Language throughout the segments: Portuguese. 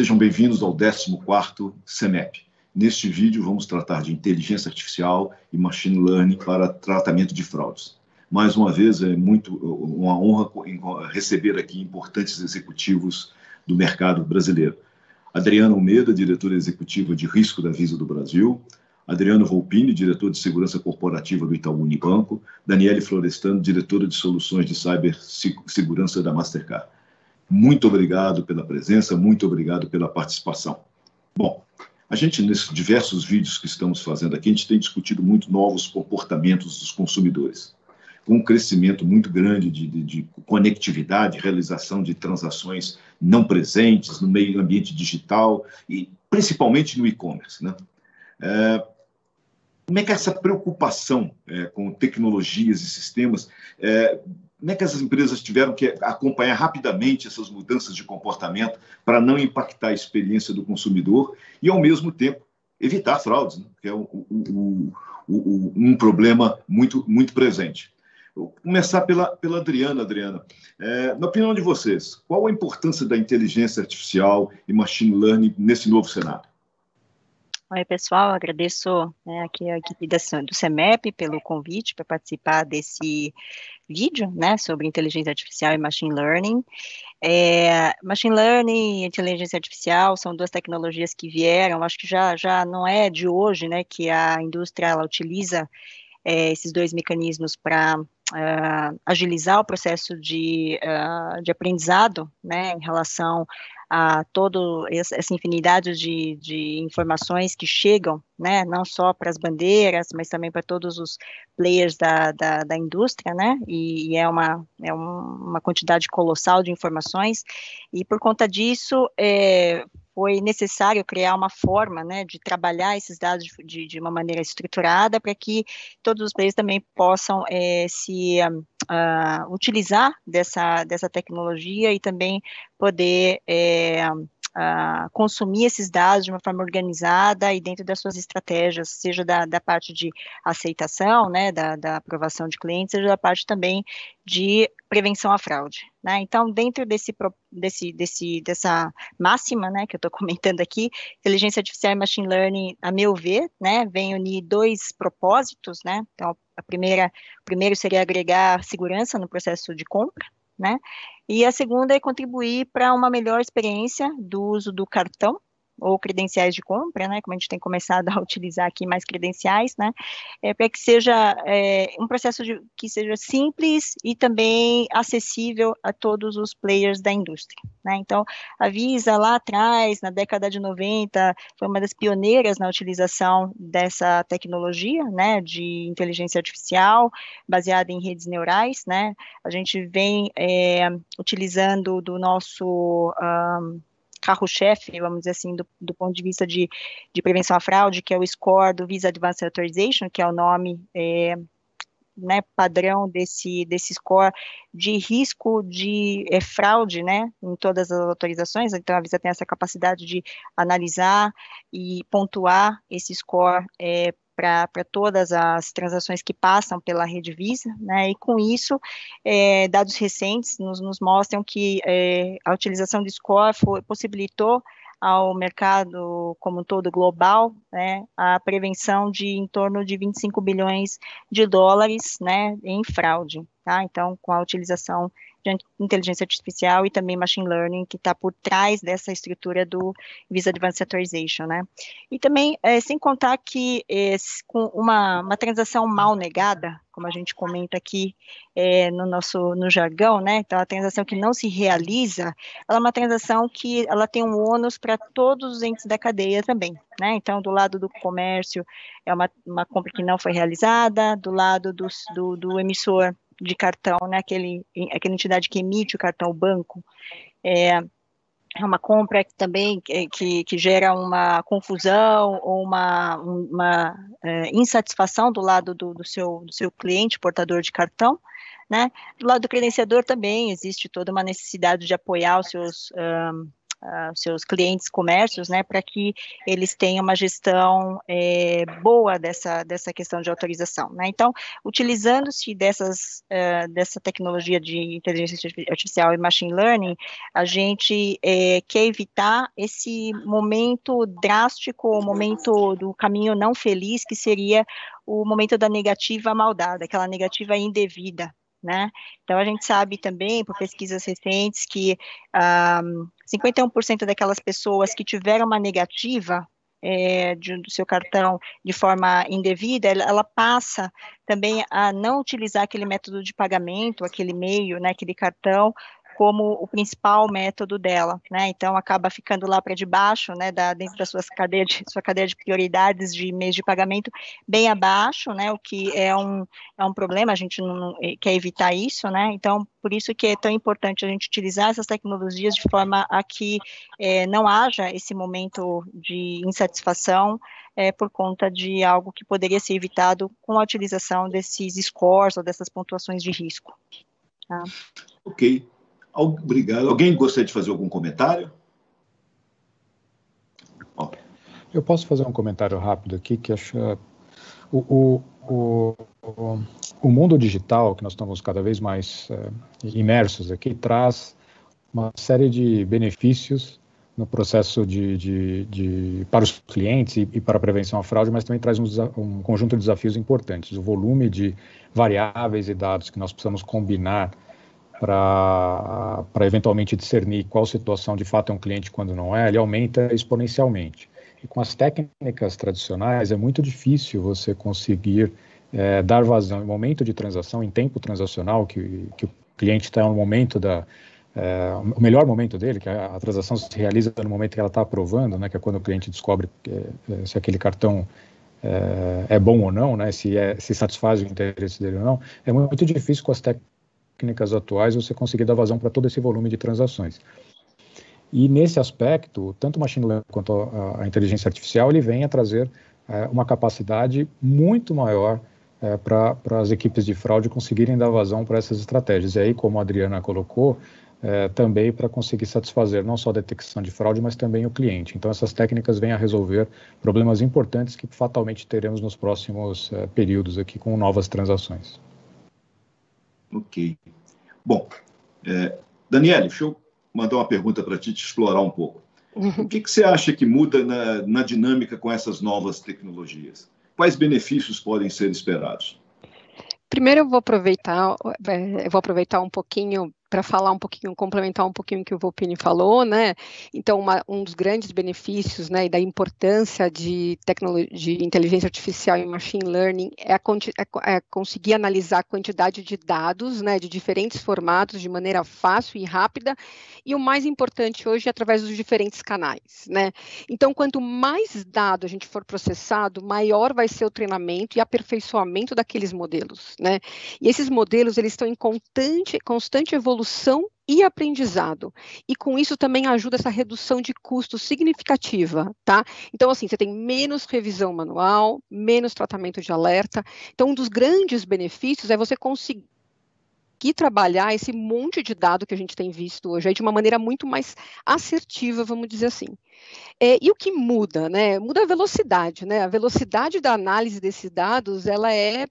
Sejam bem-vindos ao 14º CEMEP. Neste vídeo vamos tratar de inteligência artificial e machine learning para tratamento de fraudes. Mais uma vez, é muito uma honra receber aqui importantes executivos do mercado brasileiro. Adriana Almeida, diretora executiva de risco da Visa do Brasil, Adriano Volpini, diretor de segurança corporativa do Itaú Unibanco, Daniele Florestano, diretora de soluções de cibersegurança da Mastercard. Muito obrigado pela presença, muito obrigado pela participação. Bom, a gente, nesses diversos vídeos que estamos fazendo aqui, a gente tem discutido muito novos comportamentos dos consumidores. Com um crescimento muito grande de, de, de conectividade, realização de transações não presentes no meio ambiente digital e principalmente no e-commerce. Né? É, como é que é essa preocupação é, com tecnologias e sistemas, é, como é que essas empresas tiveram que acompanhar rapidamente essas mudanças de comportamento para não impactar a experiência do consumidor e, ao mesmo tempo, evitar fraudes, né? que é o, o, o, um problema muito, muito presente. Vou começar pela, pela Adriana. Adriana, é, na opinião de vocês, qual a importância da inteligência artificial e machine learning nesse novo cenário? Oi, pessoal, agradeço né, aqui a equipe do CEMEP pelo convite para participar desse vídeo né, sobre inteligência artificial e machine learning. É, machine learning e inteligência artificial são duas tecnologias que vieram, acho que já, já não é de hoje né, que a indústria ela utiliza é, esses dois mecanismos para uh, agilizar o processo de, uh, de aprendizado né, em relação a toda essa infinidade de, de, informações que chegam, né, não só para as bandeiras, mas também para todos os players da, da, da indústria, né, e, e, é, uma, é uma quantidade colossal de informações, e por conta disso é, foi necessário criar uma forma né, de trabalhar esses dados de, de uma maneira estruturada para que todos os players também possam é, se uh, utilizar dessa, dessa tecnologia e também poder é, uh, consumir esses dados de uma forma organizada e dentro das suas estratégias, seja da, da parte de aceitação, né, da, da aprovação de clientes, seja da parte também de prevenção à fraude. Né? Então, dentro desse, desse, desse, dessa máxima né, que eu estou comentando aqui, inteligência artificial e machine learning, a meu ver, né, vem unir dois propósitos. Né? Então, a primeira, primeiro seria agregar segurança no processo de compra, né? E a segunda é contribuir para uma melhor experiência do uso do cartão ou credenciais de compra, né, como a gente tem começado a utilizar aqui mais credenciais, né, é, para que seja é, um processo de, que seja simples e também acessível a todos os players da indústria. Né? Então, a Visa lá atrás, na década de 90, foi uma das pioneiras na utilização dessa tecnologia né, de inteligência artificial baseada em redes neurais. Né? A gente vem é, utilizando do nosso... Um, carro-chefe, vamos dizer assim, do, do, ponto de vista de, de prevenção à fraude, que é o score do Visa Advanced Authorization, que é o nome é, né, padrão desse, desse score de risco de é, fraude né, em todas as autorizações, então a Visa tem essa capacidade de analisar e pontuar esse score é, para todas as transações que passam pela rede Visa, né? E com isso, é, dados recentes nos, nos mostram que é, a utilização do score foi, possibilitou ao mercado como um todo global, né, a prevenção de em torno de 25 bilhões de dólares, né, em fraude, tá? Então, com a utilização de inteligência artificial e também machine learning, que está por trás dessa estrutura do Visa Advanced Authorization, né? E também, é, sem contar que é, com uma, uma transação mal negada, como a gente comenta aqui é, no nosso no jargão, né? Então, a transação que não se realiza, ela é uma transação que ela tem um ônus para todos os entes da cadeia também, né? Então, do lado do comércio, é uma, uma compra que não foi realizada, do lado do, do, do emissor de cartão, né, aquele, aquela entidade que emite o cartão, o banco, é, é, uma compra que também é, que, que gera uma confusão ou uma, uma é, insatisfação do lado do, do, seu, do seu cliente portador de cartão, né? Do lado do credenciador também existe toda uma necessidade de apoiar os seus um, uh, seus clientes comércios, né, para que eles tenham uma gestão é, boa dessa, dessa questão de autorização. Né? Então, utilizando-se uh, dessa tecnologia de inteligência artificial e machine learning, a gente é, quer evitar esse momento drástico, o momento do caminho não feliz, que seria o momento da negativa maldada, aquela negativa indevida, né? Então a gente sabe também por pesquisas recentes que ah, um, 51% daquelas pessoas que tiveram uma negativa é, de, do seu cartão de forma indevida, ela, ela, passa também a não utilizar aquele método de pagamento, aquele meio, né, aquele cartão, como o principal método dela, né? Então acaba ficando lá para debaixo, né, da, dentro da cadeia de, sua cadeia de prioridades de mês de pagamento, bem abaixo, né? O que é um, é um problema, a gente não, eh, quer evitar isso, né? Então, por isso que é tão importante a gente utilizar essas tecnologias de forma a que é, não haja esse momento de insatisfação é, por conta de algo que poderia ser evitado com a utilização desses scores ou dessas pontuações de risco. Tá? Ok. Obrigado. Alguém gostaria de fazer algum comentário? Eu posso fazer um comentário rápido aqui que acho é, o, o, o, o mundo digital que nós estamos cada vez mais é, imersos aqui traz uma série de benefícios no processo de, de, de para os clientes e, e, para a prevenção à fraude, mas também traz um, um, conjunto de desafios importantes. O volume de variáveis e dados que nós precisamos combinar para eventualmente discernir qual situação de fato é um cliente quando não é, ele aumenta exponencialmente. E com as técnicas tradicionais é muito difícil você conseguir é, dar vazão em momento de transação, em tempo transacional, que, que o cliente está no momento da. É, o melhor momento dele, que a, a, transação se realiza no momento que ela está aprovando, né, que é quando o cliente descobre é, é, se aquele cartão é, é, bom ou não, né? se, é, se satisfaz o interesse dele ou não, é muito difícil com as técnicas técnicas atuais você conseguir dar vazão para todo esse volume de transações. E nesse aspecto, tanto o machine learning quanto a, a inteligência artificial, ele vem a trazer é, uma capacidade muito maior é, para as equipes de fraude conseguirem dar vazão para essas estratégias. E aí, como a Adriana colocou, é, também para conseguir satisfazer não só a detecção de fraude, mas também o cliente. Então, essas técnicas vêm a resolver problemas importantes que fatalmente teremos nos próximos é, períodos aqui com novas transações. Ok. Bom, é, Daniele, deixa eu mandar uma pergunta para ti, te explorar um pouco. O que, que você acha que muda na, na dinâmica com essas novas tecnologias? Quais benefícios podem ser esperados? Primeiro eu vou aproveitar, é, eu vou aproveitar um pouquinho para falar um pouquinho, complementar um pouquinho o que o Volpini falou, né? Então, uma, um dos grandes benefícios, né, e da importância de tecnologia, de inteligência artificial e machine learning é, a, é, é, conseguir analisar a quantidade de dados, né, de diferentes formatos de maneira fácil e rápida, e o mais importante hoje é através dos diferentes canais, né? Então, quanto mais dado a gente for processado, maior vai ser o treinamento e aperfeiçoamento daqueles modelos, né? E esses modelos, eles estão em constante, constante evolução evolução e aprendizado. E com isso também ajuda essa redução de custo significativa, tá? Então, assim, você tem menos revisão manual, menos tratamento de alerta. Então, um dos grandes benefícios é você conseguir trabalhar esse monte de dado que a gente tem visto hoje de uma maneira muito mais assertiva, vamos dizer assim. É, e o que muda, né? Muda a velocidade, né? A velocidade da análise desses dados, ela é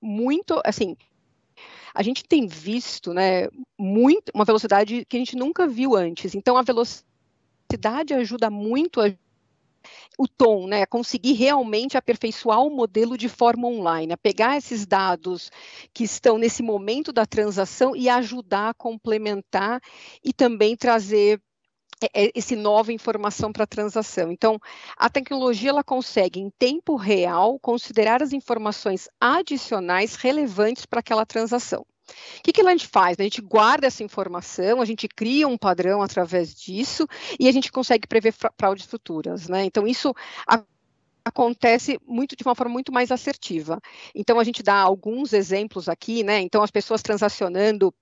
muito, assim, a gente tem visto né, muito, uma velocidade que a gente nunca viu antes. Então, a velocidade ajuda muito a o tom, né, conseguir realmente aperfeiçoar o modelo de forma online, a pegar esses dados que estão nesse momento da transação e ajudar a complementar e também trazer é, é, esse nova informação para a transação. Então, a tecnologia ela consegue em tempo real considerar as informações adicionais relevantes para aquela transação. O que, que a gente faz? A gente guarda essa informação, a gente cria um padrão através disso e a gente consegue prever fraudes futuras, né? Então isso acontece muito de uma forma muito mais assertiva. Então a gente dá alguns exemplos aqui, né? Então as pessoas transacionando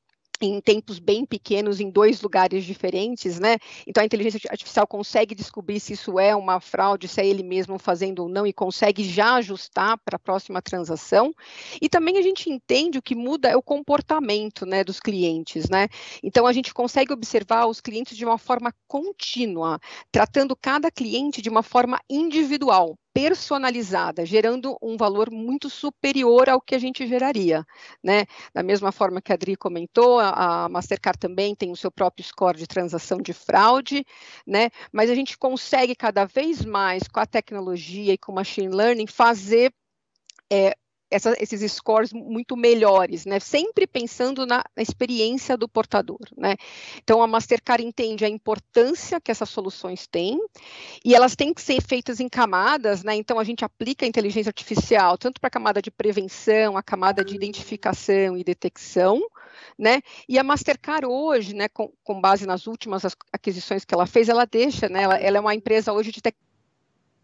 em tempos bem pequenos em dois lugares diferentes, né? Então a inteligência artificial consegue descobrir se isso é uma fraude, se é ele mesmo fazendo ou não e consegue já ajustar para a próxima transação. E também a gente entende o que muda é o comportamento, né, dos clientes, né? Então a gente consegue observar os clientes de uma forma contínua, tratando cada cliente de uma forma individual personalizada, gerando um valor muito superior ao que a gente geraria, né? Da mesma forma que a Adri comentou, a Mastercard também tem o seu próprio score de transação de fraude, né? Mas a gente consegue cada vez mais com a tecnologia e com o machine learning fazer é, essa, esses scores muito melhores, né? Sempre pensando na, na, experiência do portador, né? Então a Mastercard entende a importância que essas soluções têm e elas têm que ser feitas em camadas, né? Então a gente aplica a inteligência artificial tanto para a camada de prevenção, a camada de identificação e detecção, né? E a Mastercard hoje, né, com, com base nas últimas aquisições que ela fez, ela deixa, né? Ela, ela é uma empresa hoje de tecnologia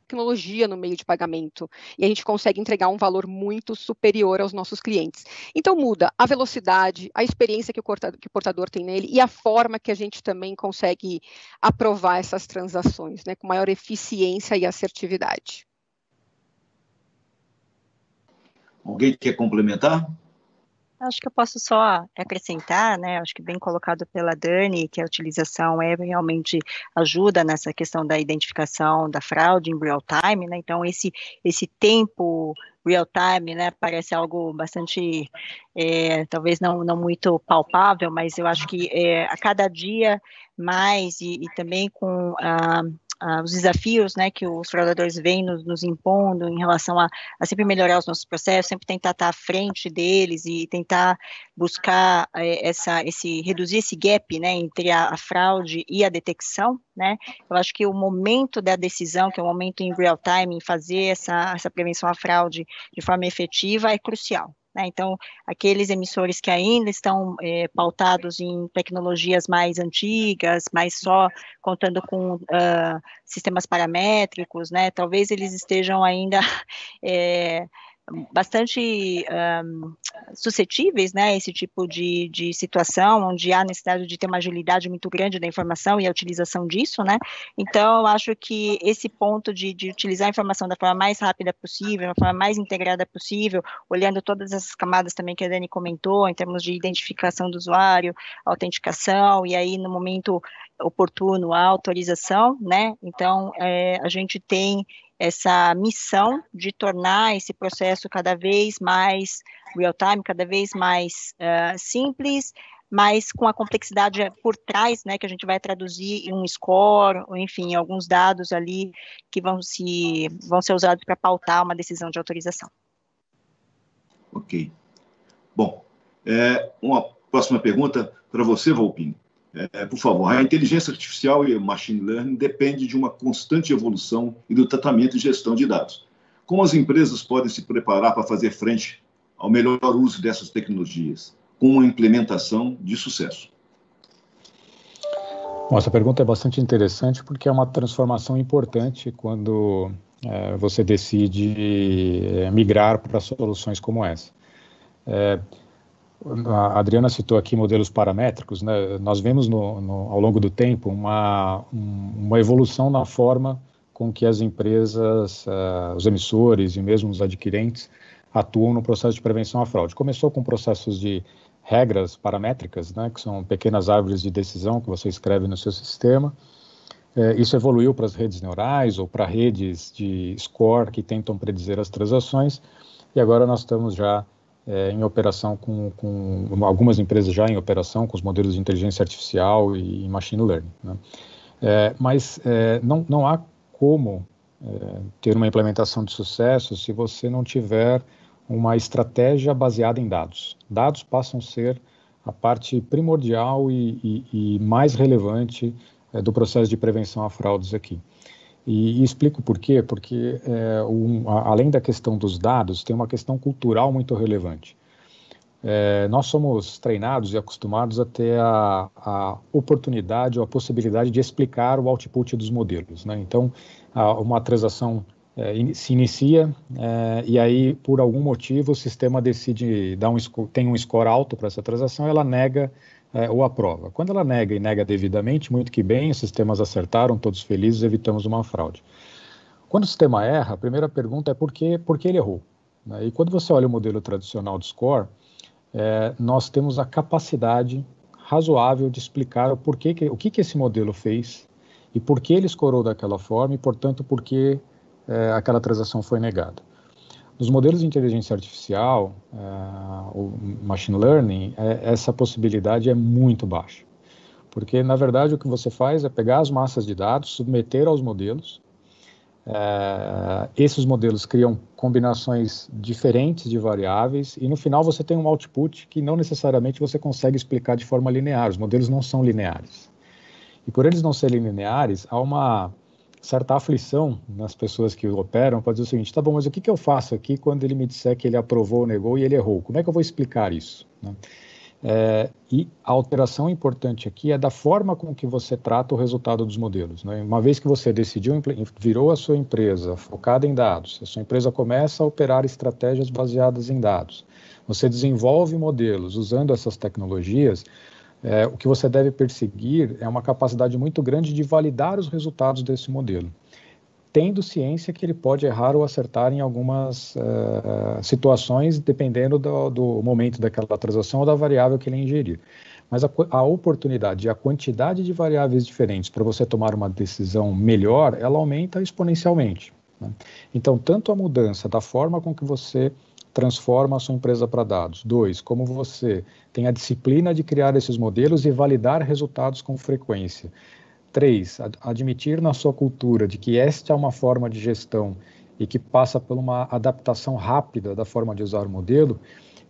tecnologia no meio de pagamento e a gente consegue entregar um valor muito superior aos nossos clientes. Então muda a velocidade, a experiência que o, que o portador tem nele e a forma que a gente também consegue aprovar essas transações, né, com maior eficiência e assertividade. Alguém quer complementar? Acho que eu posso só acrescentar, né? Acho que bem colocado pela Dani, que a utilização é realmente ajuda nessa questão da identificação da fraude em real time, né? Então esse esse tempo real time, né? Parece algo bastante, é, talvez não, não muito palpável, mas eu acho que é, a cada dia mais e, e também com ah, ah, os desafios né, que os fraudadores vêm nos, nos impondo em relação a, a, sempre melhorar os nossos processos, sempre tentar estar à frente deles e tentar buscar eh, essa, esse reduzir esse gap né, entre a, a, fraude e a detecção. Né? Eu acho que o momento da decisão, que é o momento em real time, em fazer essa, essa prevenção à fraude de forma efetiva, é crucial. Né? Então, aqueles emissores que ainda estão é, pautados em tecnologias mais antigas, mais só contando com uh, sistemas paramétricos, né? talvez eles estejam ainda é, bastante um, suscetíveis né, a esse tipo de, de situação, onde há necessidade de ter uma agilidade muito grande da informação e a utilização disso, né? Então, eu acho que esse ponto de, de utilizar a informação da forma mais rápida possível, da forma mais integrada possível, olhando todas essas camadas também que a Dani comentou, em termos de identificação do usuário, autenticação, e aí no momento oportuno a autorização, né? Então, é, a gente tem essa missão de tornar esse processo cada vez mais real-time, cada vez mais uh, simples, mas com a complexidade por trás, né, que a gente vai traduzir em um score, ou enfim, alguns dados ali que vão, se, vão ser usados para pautar uma decisão de autorização. Ok. Bom, é, uma próxima pergunta para você, Volpini. É, por favor, a inteligência artificial e o machine learning depende de uma constante evolução e do tratamento e gestão de dados. Como as empresas podem se preparar para fazer frente ao melhor uso dessas tecnologias, com uma implementação de sucesso? Bom, essa pergunta é bastante interessante porque é uma transformação importante quando é, você decide é, migrar para soluções como essa. É, a Adriana citou aqui modelos paramétricos, né? nós vemos no, no, ao longo do tempo uma, uma evolução na forma com que as empresas, uh, os emissores e mesmo os adquirentes atuam no processo de prevenção à fraude. Começou com processos de regras paramétricas, né, que são pequenas árvores de decisão que você escreve no seu sistema. Eh, isso evoluiu para as redes neurais ou para redes de score que tentam predizer as transações. E agora nós estamos já é, em operação com, com, algumas empresas já em operação com os modelos de inteligência artificial e, e machine learning. Né? É, mas é, não, não há como é, ter uma implementação de sucesso se você não tiver uma estratégia baseada em dados. Dados passam a ser a parte primordial e, e, e mais relevante é, do processo de prevenção a fraudes aqui. E, e explico por quê, porque é, um, a, além da questão dos dados, tem uma questão cultural muito relevante. É, nós somos treinados e acostumados a ter a, a, oportunidade ou a possibilidade de explicar o output dos modelos. Né? Então, a, uma transação é, eh, in, se inicia é, e aí, por algum motivo, o sistema decide dar um, tem um score alto para essa transação, ela nega é, ou aprova. Quando ela nega e nega devidamente, muito que bem, os sistemas acertaram, todos felizes, evitamos uma fraude. Quando o sistema erra, a primeira pergunta é por que, por ele errou. Né? E quando você olha o modelo tradicional de score, é, nós temos a capacidade razoável de explicar o porquê que, o que, que esse modelo fez e por que ele escorou daquela forma e, portanto, por que é, aquela transação foi negada. Nos modelos de inteligência artificial, uh, o machine learning, é, essa possibilidade é muito baixa. Porque, na verdade, o que você faz é pegar as massas de dados, submeter aos modelos. Uh, esses modelos criam combinações diferentes de variáveis e, no final, você tem um output que não necessariamente você consegue explicar de forma linear. Os modelos não são lineares. E, por eles não serem lineares, há uma certa aflição nas pessoas que operam para dizer o seguinte: tá bom, mas o que, que eu faço aqui quando ele me disser que ele aprovou negou e ele errou? Como é que eu vou explicar isso? Né? É, e a alteração importante aqui é da forma com que você trata o resultado dos modelos. Né? Uma vez que você decidiu, virou a sua empresa focada em dados, a sua empresa começa a operar estratégias baseadas em dados, você desenvolve modelos usando essas tecnologias é, o que você deve perseguir é uma capacidade muito grande de validar os resultados desse modelo, tendo ciência que ele pode errar ou acertar em algumas uh, situações, dependendo do, do, momento daquela transação ou da variável que ele ingerir. Mas a, a oportunidade e a quantidade de variáveis diferentes para você tomar uma decisão melhor, ela aumenta exponencialmente. Né? Então, tanto a mudança da forma com que você transforma a sua empresa para dados. Dois, como você tem a disciplina de criar esses modelos e validar resultados com frequência. Três, ad admitir na sua cultura de que esta é uma forma de gestão e que passa por uma adaptação rápida da forma de usar o modelo.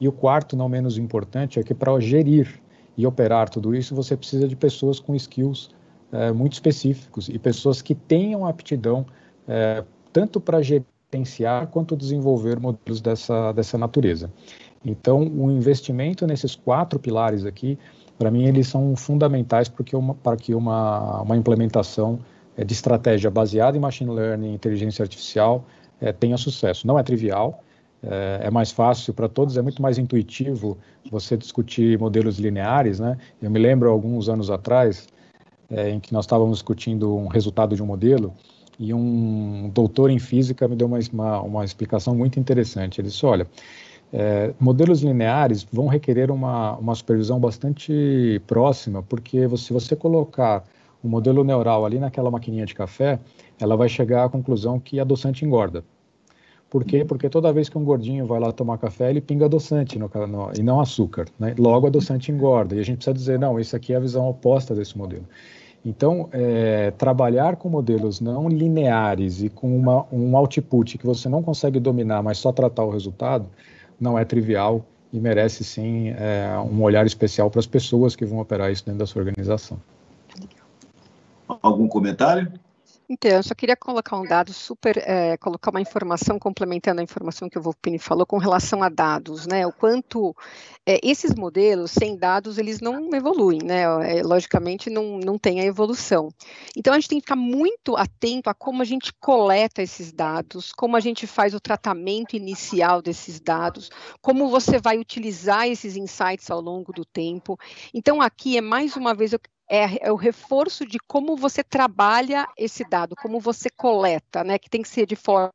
E o quarto, não menos importante, é que para gerir e operar tudo isso, você precisa de pessoas com skills é, muito específicos e pessoas que tenham aptidão é, tanto para gerir potenciar quanto desenvolver modelos dessa, dessa natureza. Então, o investimento nesses quatro pilares aqui, para mim, eles são fundamentais porque uma, para que uma, uma implementação é, de estratégia baseada em machine learning e inteligência artificial é, tenha sucesso. Não é trivial, é, é mais fácil para todos, é muito mais intuitivo você discutir modelos lineares. Né? Eu me lembro alguns anos atrás é, em que nós estávamos discutindo um resultado de um modelo e um doutor em física me deu uma, uma, uma explicação muito interessante. Ele disse: olha, é, modelos lineares vão requerer uma, uma supervisão bastante próxima, porque se você colocar o um modelo neural ali naquela maquininha de café, ela vai chegar à conclusão que adoçante engorda. Por quê? Uhum. Porque toda vez que um gordinho vai lá tomar café, ele pinga adoçante no, no, e não açúcar. Né? Logo, adoçante engorda. E a gente precisa dizer, não, isso aqui é a visão oposta desse modelo. Então, é, trabalhar com modelos não lineares e com uma, um output que você não consegue dominar, mas só tratar o resultado, não é trivial e merece sim é, um olhar especial para as pessoas que vão operar isso dentro da sua organização. Algum comentário? Então, eu só queria colocar um dado super, é, colocar uma informação complementando a informação que o Volpini falou com relação a dados, né? O quanto é, esses modelos sem dados eles não evoluem, né? É, logicamente não, não tem a evolução. Então a gente tem que ficar muito atento a como a gente coleta esses dados, como a gente faz o tratamento inicial desses dados, como você vai utilizar esses insights ao longo do tempo. Então aqui é mais uma vez eu é, é, o reforço de como você trabalha esse dado, como você coleta, né? Que tem que ser de forma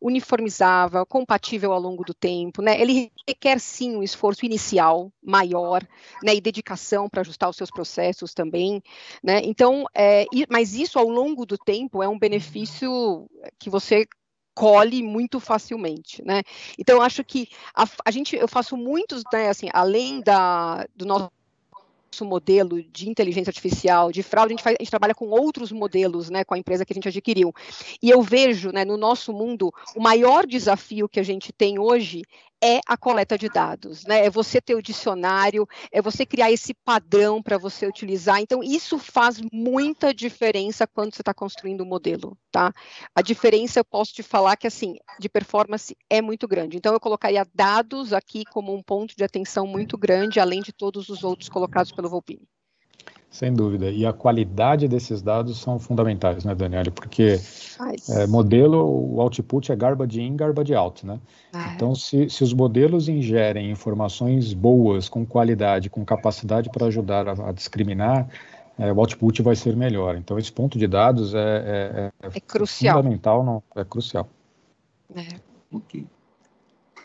uniformizável, compatível ao longo do tempo, né? Ele requer sim um esforço inicial maior, né? E dedicação para ajustar os seus processos também, né? Então, é, mas isso ao longo do tempo é um benefício que você colhe muito facilmente, né? Então, acho que a, a gente, eu faço muitos, né? Assim, além da do nosso modelo de inteligência artificial, de fraude, a gente, faz, a gente trabalha com outros modelos, né, com a empresa que a gente adquiriu. E eu vejo, né, no nosso mundo, o maior desafio que a gente tem hoje é a coleta de dados, né? É você ter o dicionário, é você criar esse padrão para você utilizar. Então, isso faz muita diferença quando você está construindo o um modelo, tá? A diferença, eu posso te falar que, assim, de performance é muito grande. Então, eu colocaria dados aqui como um ponto de atenção muito grande, além de todos os outros colocados pelo Volpini. Sem dúvida. E a qualidade desses dados são fundamentais, né, Daniele? Porque é, modelo, o output é garbage in, garbage out, né? Ah. Então, se, se os modelos ingerem informações boas, com qualidade, com capacidade para ajudar a, a discriminar, é, o output vai ser melhor. Então, esse ponto de dados é, é, é, é crucial. fundamental, não, é crucial. É. Ok.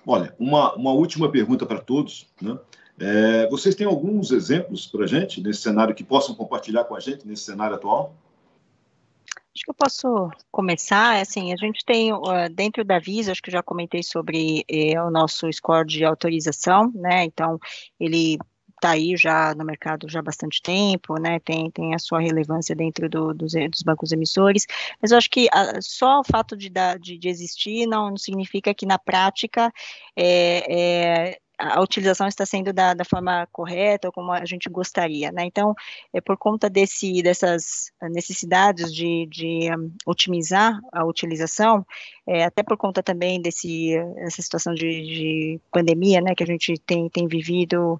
Olha, uma, uma última pergunta para todos, né? É, vocês têm alguns exemplos para gente nesse cenário que possam compartilhar com a gente nesse cenário atual? Acho que eu posso começar. É assim, a gente tem dentro da Visa, acho que já comentei sobre é, o nosso score de autorização, né? Então, ele está aí já no mercado já há bastante tempo, né, tem, tem a sua relevância dentro do, dos, dos bancos emissores, mas eu acho que a, ah, só o fato de, de, de, existir não, não significa que na prática é, é a utilização está sendo da, da forma correta ou como a gente gostaria, né? Então, é por conta desse, dessas necessidades de, de um, otimizar a utilização, é, até por conta também desse essa situação de, de pandemia, né, que a gente tem, tem vivido,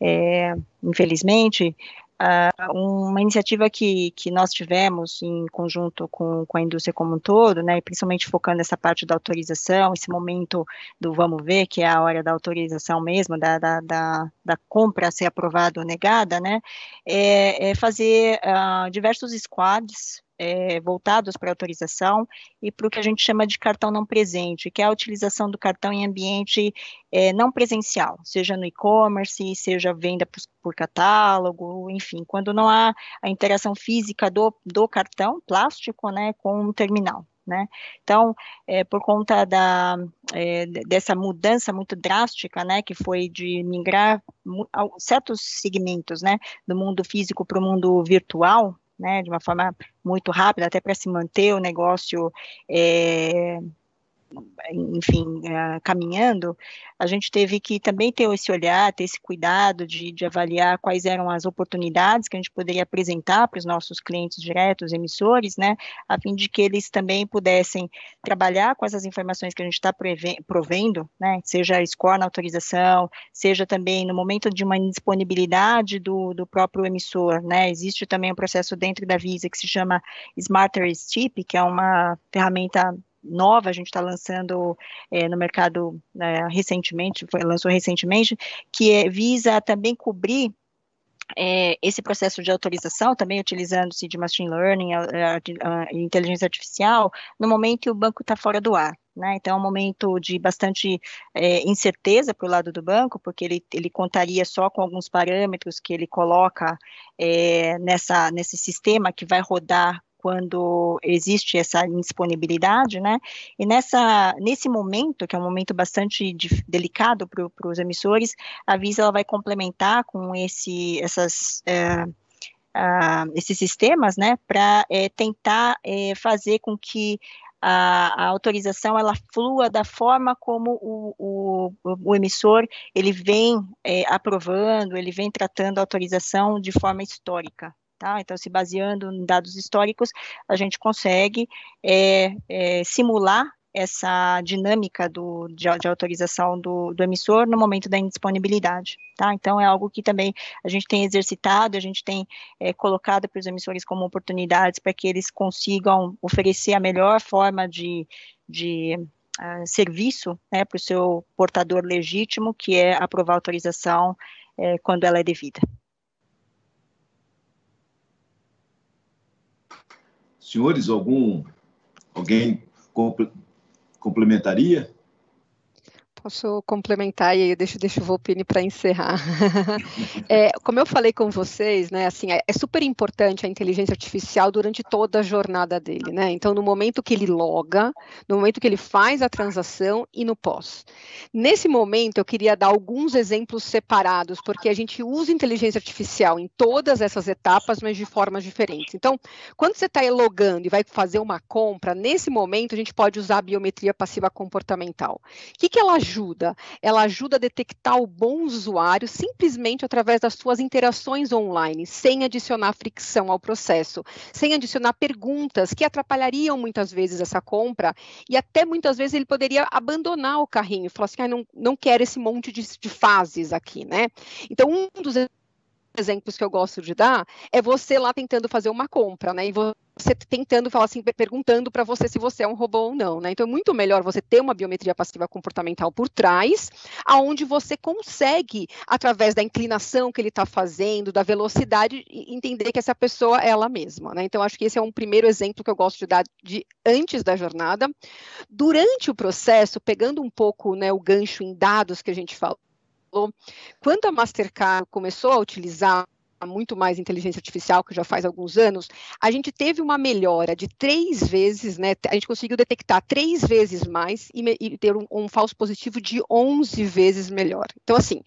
é, infelizmente, Uh, uma iniciativa que, que nós tivemos em conjunto com, com a indústria como um todo, né, principalmente focando nessa parte da autorização, esse momento do vamos ver, que é a hora da autorização mesmo, da, da, da, da compra ser aprovada ou negada, né, é, é fazer uh, diversos squads é, voltados para autorização e para o que a gente chama de cartão não presente, que é a utilização do cartão em ambiente é, não presencial, seja no e-commerce, seja venda por, por, catálogo, enfim, quando não há a interação física do, do cartão plástico né, com o um terminal. Né? Então, é, por conta da, é, dessa mudança muito drástica, né, que foi de migrar certos segmentos, né, do mundo físico para o mundo virtual, né, de uma forma muito rápida, até para se manter o negócio é, enfim, eh, caminhando, a gente teve que também ter esse olhar, ter esse cuidado de, de avaliar quais eram as oportunidades que a gente poderia apresentar para os nossos clientes diretos, emissores, né, a fim de que eles também pudessem trabalhar com essas informações que a gente está provendo, né, seja a score na autorização, seja também no momento de uma indisponibilidade do, do próprio emissor, né, existe também um processo dentro da Visa que se chama Smarter STIP, que é uma ferramenta nova, a gente está lançando é, no mercado né, recentemente, foi, lançou recentemente, que é, visa também cobrir é, esse processo de autorização, também utilizando-se de machine learning, a, a, a inteligência artificial, no momento que o banco está fora do ar. Né? Então, é um momento de bastante é, incerteza para o lado do banco, porque ele, ele contaria só com alguns parâmetros que ele coloca é, nessa, nesse sistema que vai rodar quando existe essa indisponibilidade, né? E nessa, nesse momento, que é um momento bastante de, delicado para os emissores, a Visa ela vai complementar com esse, essas. É, esses sistemas, né, para é, eh, tentar é, fazer com que a, a, autorização ela flua da forma como o, o, o emissor ele vem é, aprovando, ele vem tratando a autorização de forma histórica. Tá? Então, se baseando em dados históricos, a gente consegue é, é, simular essa dinâmica do, de, de autorização do, do, emissor no momento da indisponibilidade, tá? Então, é algo que também a gente tem exercitado, a gente tem é, colocado para os emissores como oportunidades para que eles consigam oferecer a melhor forma de, de uh, serviço né, para o seu portador legítimo, que é aprovar a autorização é, quando ela é devida. Senhores, algum alguém complementaria? Posso complementar e aí eu deixo, deixo o Volpini para encerrar. é, como eu falei com vocês, né, assim, é, é, super importante a inteligência artificial durante toda a jornada dele, né? Então, no momento que ele loga, no momento que ele faz a transação e no pós. Nesse momento, eu queria dar alguns exemplos separados, porque a gente usa inteligência artificial em todas essas etapas, mas de formas diferentes. Então, quando você está logando e vai fazer uma compra, nesse momento a gente pode usar a biometria passiva comportamental. O que, que ela ajuda? ajuda? Ela ajuda a detectar o bom usuário simplesmente através das suas interações online, sem adicionar fricção ao processo, sem adicionar perguntas que atrapalhariam muitas vezes essa compra e até muitas vezes ele poderia abandonar o carrinho, falar assim, ah, não, não quero esse monte de, de fases aqui, né? Então, um dos exemplos que eu gosto de dar é você lá tentando fazer uma compra, né? E você tentando falar assim, perguntando para você se você é um robô ou não, né? Então é muito melhor você ter uma biometria passiva comportamental por trás, aonde você consegue, através da inclinação que ele está fazendo, da velocidade, entender que essa pessoa é ela mesma, né? Então acho que esse é um primeiro exemplo que eu gosto de dar de antes da jornada, durante o processo, pegando um pouco, né, o gancho em dados que a gente falou falou, quando a Mastercard começou a utilizar muito mais inteligência artificial, que já faz alguns anos, a gente teve uma melhora de três vezes, né? A gente conseguiu detectar três vezes mais e, e ter um, um, falso positivo de 11 vezes melhor. Então, assim,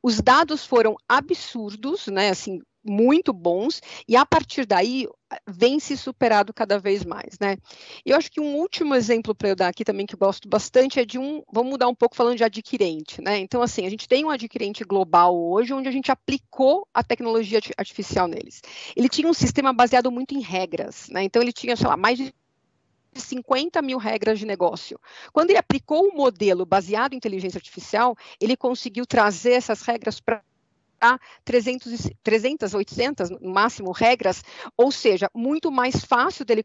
os dados foram absurdos, né? Assim, muito bons e a partir daí vem se superado cada vez mais, né? E eu acho que um último exemplo para eu dar aqui também que eu gosto bastante é de um, vamos mudar um pouco falando de adquirente, né? Então assim, a gente tem um adquirente global hoje onde a gente aplicou a tecnologia artificial neles. Ele tinha um sistema baseado muito em regras, né? Então ele tinha, sei lá, mais de 50 mil regras de negócio. Quando ele aplicou o um modelo baseado em inteligência artificial, ele conseguiu trazer essas regras para a 300, 300, 800, no máximo, regras, ou seja, muito mais fácil dele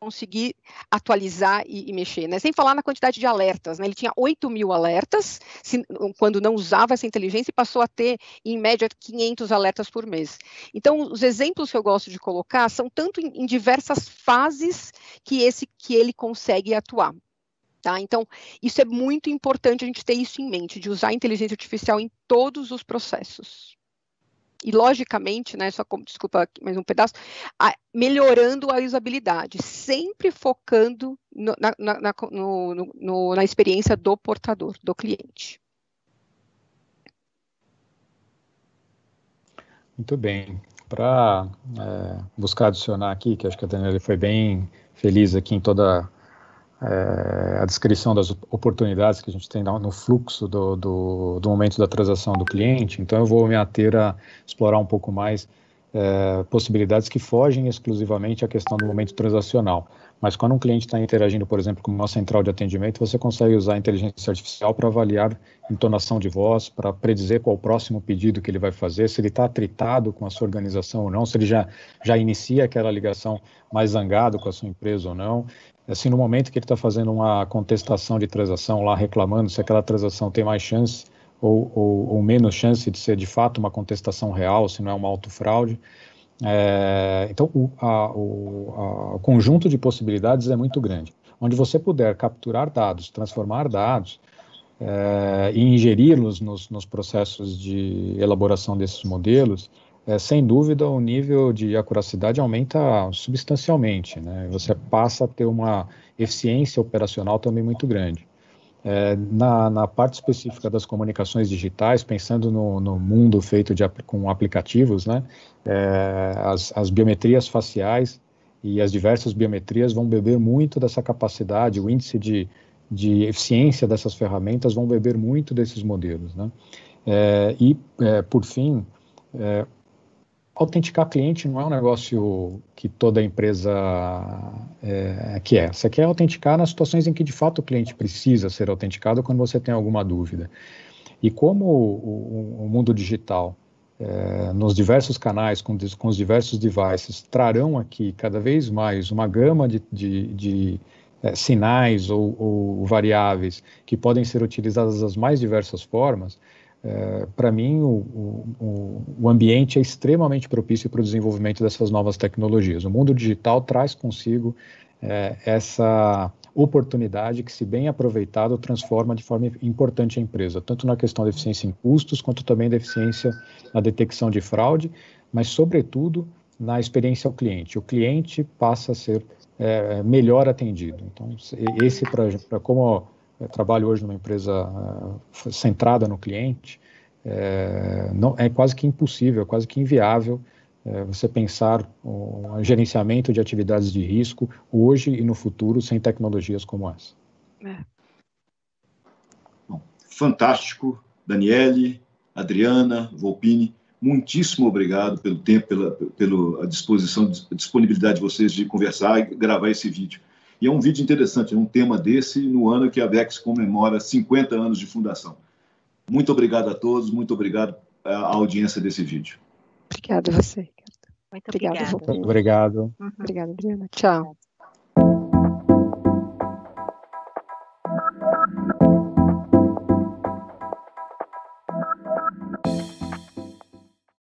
conseguir atualizar e, e mexer, né? Sem falar na quantidade de alertas, né? Ele tinha 8 mil alertas se, quando não usava essa inteligência e passou a ter, em média, 500 alertas por mês. Então, os exemplos que eu gosto de colocar são tanto em, em diversas fases que, esse, que ele consegue atuar. Tá? Então, isso é muito importante a gente ter isso em mente, de usar a inteligência artificial em todos os processos. E, logicamente, né, só como, desculpa, mais um pedaço, a, melhorando a usabilidade, sempre focando no, na, na, no, no, na experiência do portador, do cliente. Muito bem. Para é, buscar adicionar aqui, que acho que a Daniela foi bem feliz aqui em toda é, a descrição das oportunidades que a gente tem no fluxo do, do, do, momento da transação do cliente. Então, eu vou me ater a explorar um pouco mais é, possibilidades que fogem exclusivamente à questão do momento transacional. Mas quando um cliente está interagindo, por exemplo, com uma central de atendimento, você consegue usar a inteligência artificial para avaliar entonação de voz, para predizer qual o próximo pedido que ele vai fazer, se ele está atritado com a sua organização ou não, se ele já, já inicia aquela ligação mais zangado com a sua empresa ou não. É assim, no momento que ele está fazendo uma contestação de transação lá, reclamando se aquela transação tem mais chance ou, ou, ou menos chance de ser de fato uma contestação real, se não é uma autofraude. fraude é, então, o, a, o, a, o conjunto de possibilidades é muito grande. Onde você puder capturar dados, transformar dados, é, e ingeri-los nos, nos, processos de elaboração desses modelos, é, sem dúvida o nível de acuracidade aumenta substancialmente. Né? Você passa a ter uma eficiência operacional também muito grande. É, na, na, parte específica das comunicações digitais, pensando no, no mundo feito de, com aplicativos, né, é, as, as, biometrias faciais e as diversas biometrias vão beber muito dessa capacidade, o índice de, de eficiência dessas ferramentas vão beber muito desses modelos. Né? É, e, é, por fim, é, autenticar cliente não é um negócio que toda empresa é, que é. Você quer autenticar nas situações em que de fato o cliente precisa ser autenticado quando você tem alguma dúvida. E como o, o, o mundo digital, é, nos diversos canais, com, com, os diversos devices, trarão aqui cada vez mais uma gama de, de, de é, sinais ou, ou variáveis que podem ser utilizadas das mais diversas formas, é, para mim, o, o, o, ambiente é extremamente propício para o desenvolvimento dessas novas tecnologias. O mundo digital traz consigo é, essa oportunidade que, se bem aproveitado, transforma de forma importante a empresa, tanto na questão da eficiência em custos, quanto também da eficiência na detecção de fraude, mas, sobretudo, na experiência ao cliente. O cliente passa a ser é, melhor atendido. Então, esse, para como eu trabalho hoje numa empresa eh, centrada no cliente. É, não, é quase que impossível, é quase que inviável é, você pensar o um gerenciamento de atividades de risco hoje e no futuro sem tecnologias como essa. É. Bom, fantástico, Daniele, Adriana, Volpini, muitíssimo obrigado pelo tempo, pela pela a disposição, disponibilidade de vocês de conversar e gravar esse vídeo. E é um vídeo interessante, é um tema desse no ano que a VEX comemora 50 anos de fundação. Muito obrigado a todos, muito obrigado à é, audiência desse vídeo. Obrigada a você. Muito obrigada. Obrigado. Obrigado. Uhum. Obrigada, Adriana. Tchau.